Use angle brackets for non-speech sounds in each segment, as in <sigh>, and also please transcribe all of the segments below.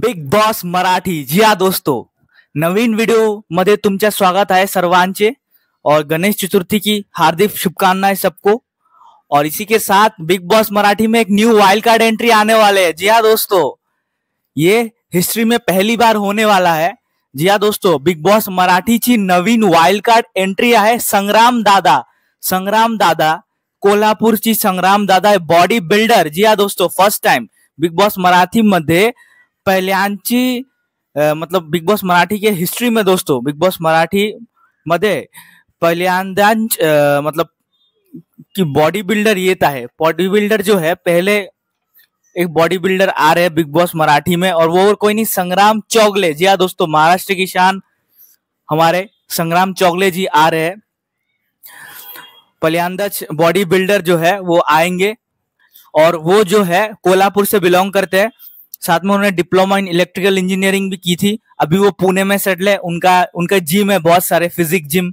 big Boss Marathi जी हा दोस्तों नवीन video मध्य तुम्हारे स्वागत है सर्वांचे और गणेश चतुर्थी की हार्दिक शुभकामनाएं सबको और इसी के साथ बिग बॉस मराठी में एक न्यू वाइल्ड कार्ड एंट्री आने वाले है जी हाँ दोस्तों ये हिस्ट्री में पहली बार होने वाला है जी हाँ दोस्तों बिग बॉस मराठी ची नवीन वाइल्ड कार्ड एंट्री है संग्राम दादा संग्राम दादा कोल्हापुर संग्राम दादा है बॉडी बिल्डर जी हाँ दोस्तों first time Bigg Boss Marathi मध्य पहिल्यांची मतलब बिग बॉस मराठी के हिस्ट्री में दोस्तों बिग बॉस मराठी मध्ये पहिल्यांदाच मतलब की बॉडी बिल्डर ये है बॉडी बिल्डर जो है पहले एक बॉडी बिल्डर आ रहे हैं बिग बॉस मराठी में और वो कोई नहीं संग्राम चौगले जी हाँ दोस्तों महाराष्ट्र की शान हमारे संग्राम चौगले जी आ रहे हैं पलियांदज बॉडी बिल्डर जो है वो आएंगे और वो जो है कोल्हापुर से बिलोंग करते हैं साथ में उन्होंने डिप्लोमा इन इलेक्ट्रिकल इंजीनियरिंग भी की थी अभी वो पुणे में सेटल है उनका उनका जिम है बहुत सारे फिजिक जिम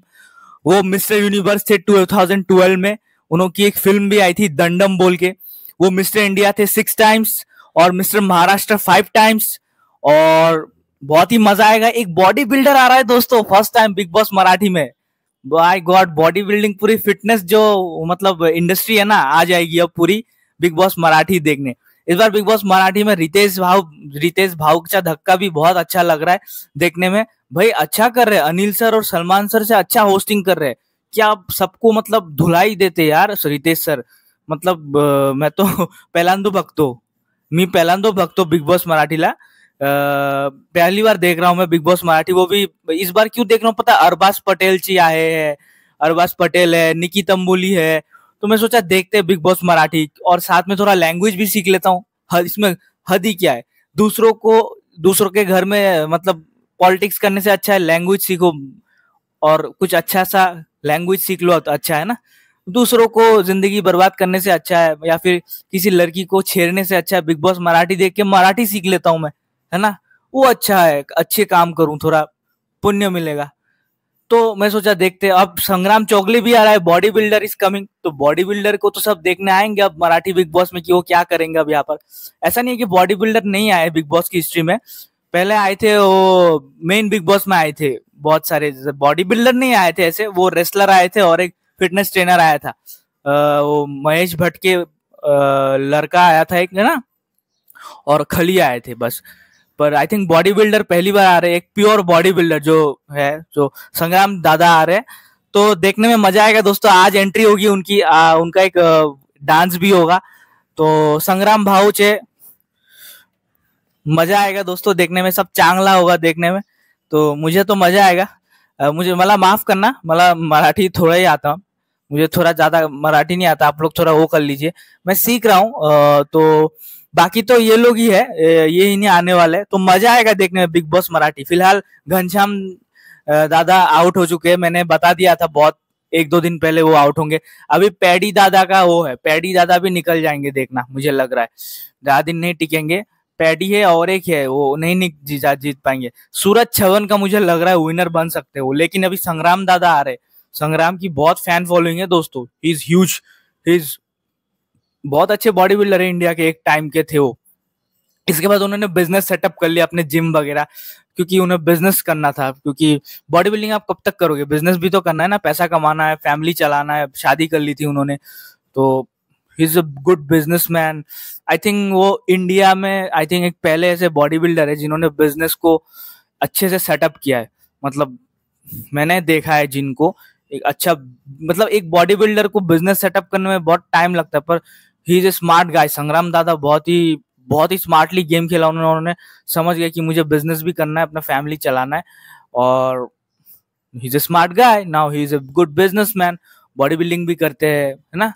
वो मिस्टर यूनिवर्स थे 2012 में उनकी एक फिल्म भी आई थी दंडम बोल के वो मिस्टर इंडिया थे सिक्स टाइम्स और मिस्टर महाराष्ट्र फाइव टाइम्स और बहुत ही मजा आएगा एक बॉडी बिल्डर आ रहा है दोस्तों first time Bigg Boss Marathi में आई गॉड बॉडी बिल्डिंग पूरी फिटनेस जो मतलब इंडस्ट्री है ना आ जाएगी अब पूरी बिग बॉस मराठी देखने इस बार बिग बॉस मराठी में रितेश भाव रितेश का धक्का भी बहुत अच्छा लग रहा है देखने में भाई अच्छा कर रहे अनिल सर और सलमान सर से अच्छा होस्टिंग कर रहे हैं क्या सबको मतलब धुलाई देते यार रितेश सर मतलब आ, मैं तो <laughs> पहलांदो भक्तो मी पहिल्यांदो भक्तो बिग बॉस मराठी ला पहली बार देख रहा हूँ मैं बिग बॉस मराठी वो भी इस बार क्यों देख रहा हूँ पता अरबाज पटेल जी आए हैं अरबाज पटेल है निकी तंबोली है तो मैं सोचा देखते हैं बिग बॉस मराठी और साथ में थोड़ा लैंग्वेज भी सीख लेता हूँ इसमें हद ही क्या है दूसरों को दूसरों के घर में मतलब पॉलिटिक्स करने से अच्छा है लैंग्वेज सीखो और कुछ अच्छा सा लैंग्वेज सीख लो तो अच्छा है ना दूसरों को जिंदगी बर्बाद करने से अच्छा है या फिर किसी लड़की को छेड़ने से अच्छा है बिग बॉस मराठी देख के मराठी सीख लेता हूँ मैं है ना वो अच्छा है अच्छे काम करूँ थोड़ा पुण्य मिलेगा तो मैं सोचा देखते अब संग्राम चौगले भी आ रहा है बॉडी बिल्डर इज कमिंग तो बॉडी बिल्डर को तो सब देखने आएंगे अब मराठी बिग बॉस में कि वो क्या करेंगे अब यहाँ पर ऐसा नहीं है कि बॉडी बिल्डर नहीं आए बिग बॉस की हिस्ट्री में पहले आए थे वो मेन बिग बॉस में आए थे बहुत सारे बॉडी बिल्डर नहीं आए थे ऐसे वो रेसलर आए थे और एक फिटनेस ट्रेनर आया था वो महेश भट्ट के लड़का आया था एक ना और खली आए थे बस पर आई थिंक बॉडी बिल्डर पहली बार आ रहे हैं एक प्योर बॉडी बिल्डर जो है जो संग्राम दादा आ रहे हैं तो देखने में मजा आएगा दोस्तों आज एंट्री होगी उनकी आ, उनका एक डांस भी होगा तो संग्राम चे मजा आएगा दोस्तों देखने में सब चांगला होगा देखने में तो मुझे तो मजा आएगा आ, मुझे मला माफ करना माला मराठी थोड़ा ही आता हूँ मुझे थोड़ा ज्यादा मराठी नहीं आता आप लोग थोड़ा वो कर लीजिए मैं सीख रहा हूँ तो बाकी तो ये लोग ही है ये नहीं आने वाले तो मजा आएगा देखने में बिग बॉस मराठी फिलहाल घनश्याम दादा आउट हो चुके हैं मैंने बता दिया था बहुत एक दो दिन पहले वो आउट होंगे अभी पैडी दादा का वो है पैडी दादा भी निकल जाएंगे देखना मुझे लग रहा है ज्यादा दिन नहीं टिकेंगे पैडी है और एक है वो नहीं निक जीत जीत पाएंगे सूरज छवन का मुझे लग रहा है विनर बन सकते हो लेकिन अभी संग्राम दादा आ रहे संग्राम की बहुत फैन फॉलोइंग है दोस्तों he is huge he is बहुत अच्छे बॉडी बिल्डर है इंडिया के एक टाइम के थे वो इसके बाद उन्होंने बिजनेस सेटअप कर लिया अपने जिम वगैरह क्योंकि उन्हें बिजनेस करना था क्योंकि बॉडी बिल्डिंग आप कब तक करोगे बिजनेस भी तो करना है ना पैसा कमाना है फैमिली चलाना है शादी कर ली थी उन्होंने तो is a good business man I think वो इंडिया में आई थिंक एक पहले ऐसे बॉडी बिल्डर है जिन्होंने बिजनेस को अच्छे से सेटअप किया है मतलब मैंने देखा है जिनको एक अच्छा मतलब एक बॉडी बिल्डर को बिजनेस सेटअप करने में बहुत टाइम लगता है पर ही इज ए स्मार्ट गाय संग्राम दादा बहुत ही बहुत ही स्मार्टली गेम खेला उन्होंने समझ गया कि मुझे बिजनेस भी करना है अपना फैमिली चलाना है और he is a smart guy now he is a good business man body building भी करते हैं है ना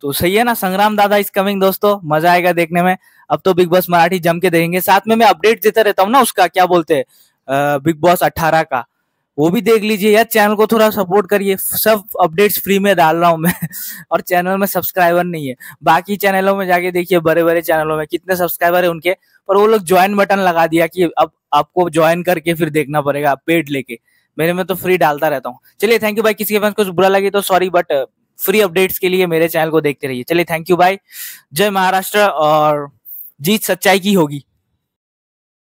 तो सही है ना संग्राम दादा इज कमिंग दोस्तों मजा आएगा देखने में अब तो बिग बॉस मराठी जम के देखेंगे साथ में मैं अपडेट देता रहता हूँ ना उसका क्या बोलते हैं बिग बॉस अट्ठारह का वो भी देख लीजिए यार चैनल को थोड़ा सपोर्ट करिए सब अपडेट्स फ्री में डाल रहा हूँ मैं <laughs> और चैनल में सब्सक्राइबर नहीं है बाकी चैनलों में जाके देखिए बड़े बड़े चैनलों में कितने सब्सक्राइबर है उनके पर वो लोग ज्वाइन बटन लगा दिया कि अब आपको ज्वाइन करके फिर देखना पड़ेगा पेड लेके मेरे में तो फ्री डालता रहता हूँ चलिए थैंक यू भाई किसी के पास कुछ बुरा लगे तो सॉरी बट फ्री अपडेट्स के लिए मेरे चैनल को देखते रहिए चलिए थैंक यू भाई जय महाराष्ट्र और जीत सच्चाई की होगी